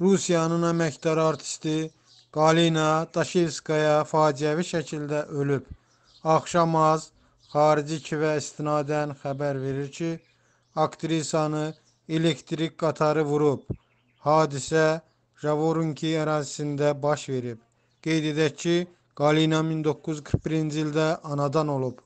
Rusiyanın əməkdar artisti Qalina Daşevskaya faciəvi şəkildə ölüb. Axşamaz xarici kivə istinadən xəbər verir ki, aktrisanı elektrik qatarı vurub. Hadisə Javorunki ərazisində baş verib. Qeyd edək ki, Qalina 1941-ci ildə anadan olub.